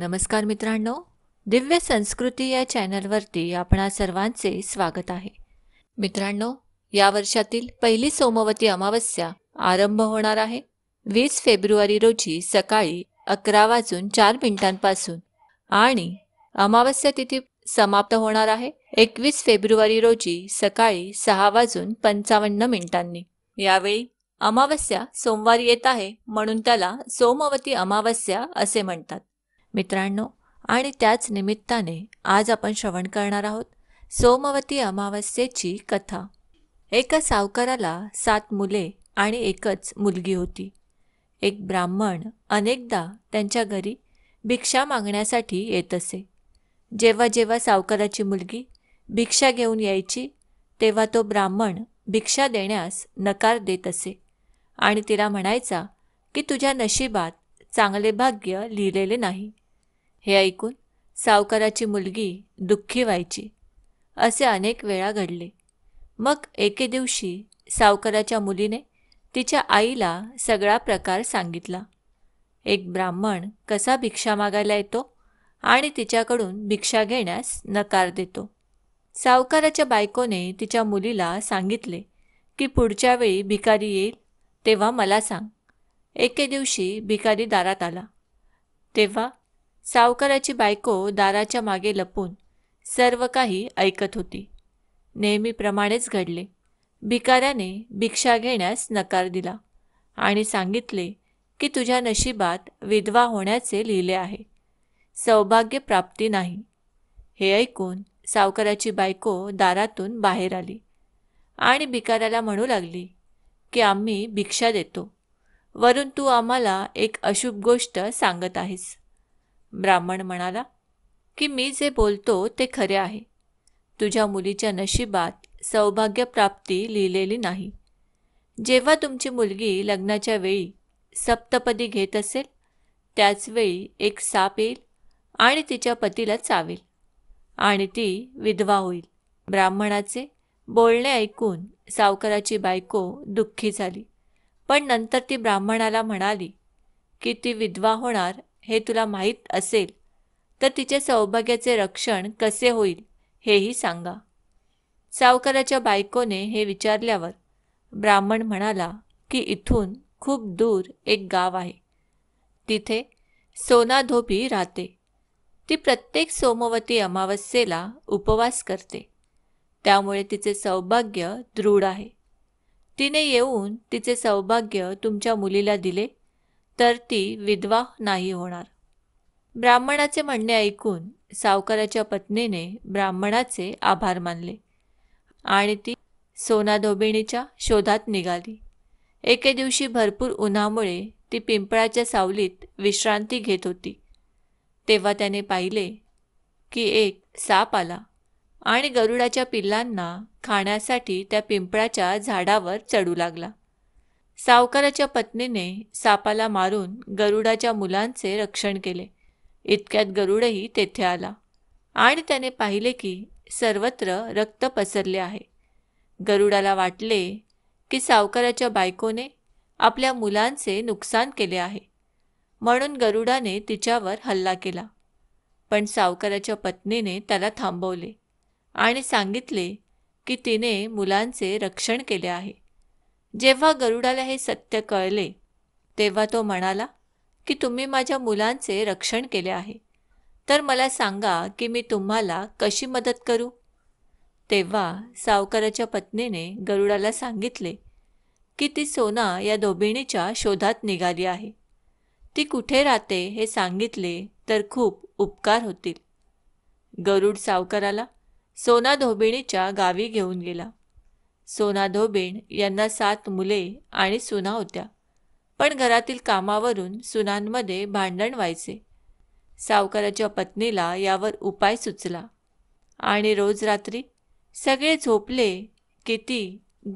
नमस्कार मित्रांनो दिव्य संस्कृती या चॅनलवरती आपणा सर्वांचे स्वागत आहे मित्रांनो या वर्षातील पहिली सोमवती अमावस्या आरंभ होणार आहे वीस फेब्रुवारी रोजी सकाळी अकरा वाजून चार मिनिटांपासून आणि अमावस्या तिथी समाप्त होणार आहे एकवीस फेब्रुवारी रोजी सकाळी सहा वाजून पंचावन्न मिनिटांनी यावेळी अमावस्या सोमवारी येत आहे म्हणून त्याला सोमवती अमावस्या असे म्हणतात मित्रांनो आणि त्याच निमित्ताने आज आपण श्रवण करणार आहोत सोमवती अमावस्येची कथा एका सावकाराला सात मुले आणि एकच मुलगी होती एक ब्राह्मण अनेकदा त्यांच्या घरी भिक्षा मागण्यासाठी येत असे जेव्हा जेव्हा सावकाराची मुलगी भिक्षा घेऊन यायची तेव्हा तो ब्राह्मण भिक्षा देण्यास नकार देत असे आणि तिला म्हणायचा की तुझ्या नशिबात चांगले भाग्य लिहिलेले नाही हे ऐकून सावकाराची मुलगी दुःखी व्हायची असे अनेक वेळा घडले मग एके दिवशी सावकाराच्या मुलीने तिच्या आईला सगळा प्रकार सांगितला एक ब्राह्मण कसा भिक्षा मागायला येतो आणि तिच्याकडून भिक्षा घेण्यास नकार देतो सावकाराच्या बायकोने तिच्या मुलीला सांगितले की पुढच्या वेळी भिकारी येईल तेव्हा मला सांग एके दिवशी भिकारी दारात आला तेव्हा सावकाराची बायको दाराच्या मागे लपून सर्व काही ऐकत होती नेहमीप्रमाणेच घडले भिकाऱ्याने भिक्षा घेण्यास नकार दिला आणि सांगितले की तुझ्या नशिबात विधवा होण्याचे लिहिले आहे सौभाग्य प्राप्ती नाही हे ऐकून सावकाराची बायको दारातून बाहेर आली आणि भिकाऱ्याला म्हणू लागली की आम्ही भिक्षा देतो वरून तू आम्हाला एक अशुभ गोष्ट सांगत आहेस ब्राह्मण म्हणाला की मी जे बोलतो ते खरे आहे तुझ्या मुलीच्या नशिबात सौभाग्यप्राप्ती लिहिलेली नाही जेव्हा तुमची मुलगी लग्नाच्या वेळी सप्तपदी घेत असेल त्याचवेळी एक साप येईल आणि तिच्या पतीला चावेल आणि ती विधवा होईल ब्राह्मणाचे बोलणे ऐकून सावकाराची बायको दुःखी झाली पण नंतर ती ब्राह्मणाला म्हणाली की ती विधवा होणार हे तुला माहीत असेल तर तिचे सौभाग्याचे रक्षण कसे होईल हेही सांगा सावकाराच्या बायकोने हे विचारल्यावर ब्राह्मण म्हणाला की इथून खूप दूर एक गाव आहे तिथे सोनाधोबी राहते ती प्रत्येक सोमवती अमावस्येला उपवास करते त्यामुळे तिचे सौभाग्य दृढ आहे तिने येऊन तिचे सौभाग्य तुमच्या मुलीला दिले तर ती विधवा नाही होणार ब्राह्मणाचे म्हणणे ऐकून सावकाराच्या पत्नीने ब्राह्मणाचे आभार मानले आणि ती सोनाधोबिणीच्या शोधात निघाली एके दिवशी भरपूर उन्हामुळे ती पिंपळाच्या सावलीत विश्रांती घेत होती तेव्हा त्याने पाहिले की एक साप आला आणि गरुडाच्या पिल्लांना खाण्यासाठी त्या पिंपळाच्या झाडावर चढू लागला सावकाराच्या पत्नीने सापाला मारून गरुडाच्या मुलांचे रक्षण केले इतक्यात गरुडही तेथे आला आणि त्याने पाहिले की सर्वत्र रक्त पसरले आहे गरुडाला वाटले की सावकाराच्या बायकोने आपल्या मुलांचे नुकसान केले आहे म्हणून गरुडाने तिच्यावर हल्ला केला पण सावकाराच्या पत्नीने त्याला थांबवले आणि सांगितले की तिने मुलांचे रक्षण केले आहे जेव्हा गरुडाला हे सत्य कळले तेव्हा तो म्हणाला की तुम्ही माझ्या मुलांचे रक्षण केले आहे तर मला सांगा की मी तुम्हाला कशी मदत करू तेव्हा सावकाराच्या पत्नीने गरुडाला सांगितले की ती सोना या दोबिणीच्या शोधात निघाली आहे ती कुठे राहते हे सांगितले तर खूप उपकार होतील गरुड सावकाराला सोना धोबिणीच्या गावी घेऊन गेला सोना धोबीण यांना सात मुले आणि सुना होत्या पण घरातील कामावरून सुनांमध्ये भांडण व्हायचे सावकाराच्या पत्नीला यावर उपाय सुचला आणि रोज रात्री सगळे झोपले की ती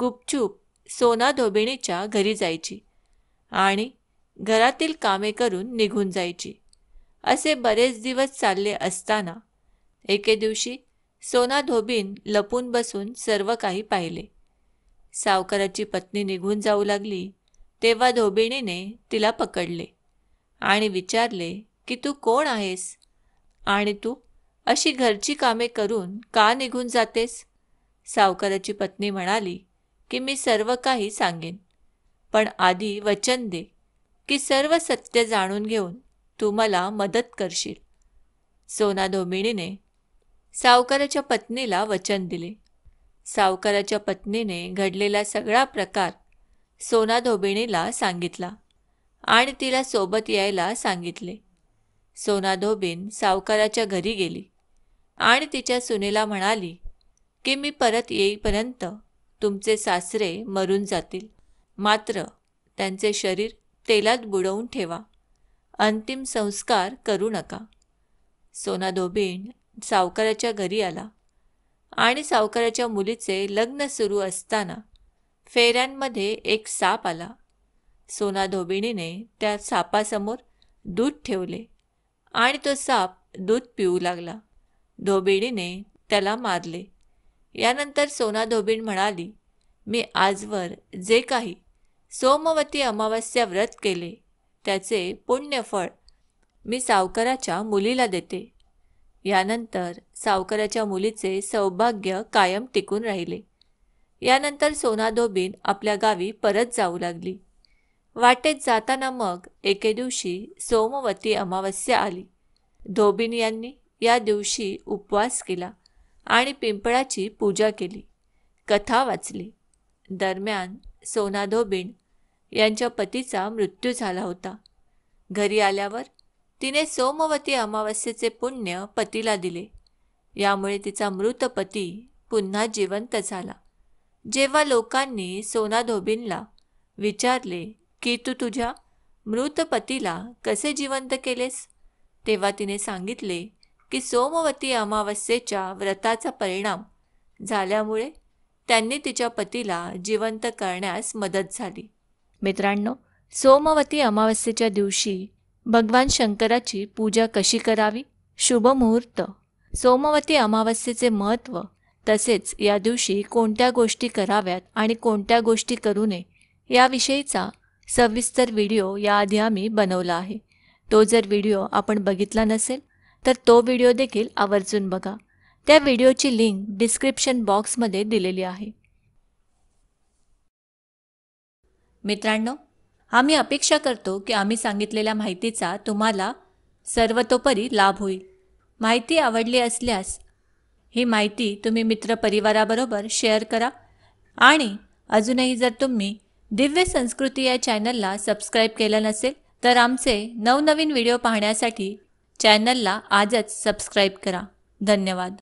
गुपचूप सोना धोबिणीच्या घरी जायची आणि घरातील कामे करून निघून जायची असे बरेच दिवस चालले असताना एके दिवशी सोना धोबीन लपून बसून सर्व काही पाहिले सावकाराची पत्नी निघून जाऊ लागली तेव्हा धोबिणीने तिला पकडले आणि विचारले की तू कोण आहेस आणि तू अशी घरची कामे करून का निघून जातेस सावकाराची पत्नी म्हणाली की मी सर्व काही सांगेन पण आधी वचन दे की सर्व सत्य जाणून घेऊन तू मला मदत करशील सोना धोमिणीने सावकाराच्या पत्नीला वचन दिले सावकाराच्या पत्नीने घडलेला सगळा प्रकार सोना धोबिणीला सांगितला आणि तिला सोबत यायला सांगितले सोना धोबीन सावकाराच्या घरी गेली आणि तिच्या सुनेला म्हणाली की मी परत येईपर्यंत तुमचे सासरे मरून जातील मात्र त्यांचे शरीर तेलात बुडवून ठेवा अंतिम संस्कार करू नका सोना धोबीण सावकाराच्या घरी आला आणि सावकाराच्या मुलीचे लग्न सुरू असताना फेऱ्यांमध्ये एक साप आला सोना धोबिणीने त्या सापासमोर दूध ठेवले आणि तो साप दूध पिऊ लागला धोबिणीने त्याला मारले यानंतर सोना धोबीण म्हणाली मी आजवर जे काही सोमवती अमावस्या व्रत केले त्याचे पुण्यफळ मी सावकाराच्या मुलीला देते यानंतर सावकाराच्या मुलीचे सौभाग्य कायम टिकून राहिले यानंतर सोनादोबीन आपल्या गावी परत जाऊ लागली वाटेत जाताना मग एके दिवशी सोमवती अमावस्या आली धोबीन यांनी या दिवशी उपवास केला आणि पिंपळाची पूजा केली कथा वाचली दरम्यान सोना यांच्या पतीचा मृत्यू झाला होता घरी आल्यावर तिने सोमवती अमावस्येचे पुण्य पतीला दिले यामुळे तिचा मृत पती पुन्हा जिवंत झाला जेव्हा लोकांनी सोना धोबींना विचारले की तू तुझ्या मृत पतीला कसे जिवंत केलेस तेव्हा तिने सांगितले की सोमवती अमावस्येच्या व्रताचा परिणाम झाल्यामुळे त्यांनी तिच्या पतीला जिवंत करण्यास मदत झाली मित्रांनो सोमवती अमावस्येच्या दिवशी भगवान शंकराची पूजा कशी करावी शुभ मुहूर्त सोमवती अमावस्येचे महत्त्व तसेच या दिवशी कोणत्या गोष्टी कराव्यात आणि कोणत्या गोष्टी करू नये याविषयीचा सविस्तर व्हिडिओ याआधी आम्ही बनवला आहे तो जर व्हिडिओ आपण बघितला नसेल तर तो व्हिडिओ देखील आवर्जून बघा त्या व्हिडिओची लिंक डिस्क्रिप्शन बॉक्समध्ये दिलेली आहे मित्रांनो आम्ही अपेक्षा करतो की आम्ही सांगितलेल्या माहितीचा तुम्हाला सर्वतोपरी लाभ होईल माहिती आवडली असल्यास ही माहिती तुम्ही मित्रपरिवाराबरोबर शेअर करा आणि अजूनही जर तुम्ही दिव्य संस्कृती या चॅनलला सबस्क्राईब केलं नसेल तर आमचे नवनवीन व्हिडिओ पाहण्यासाठी चॅनलला आजच सबस्क्राईब करा धन्यवाद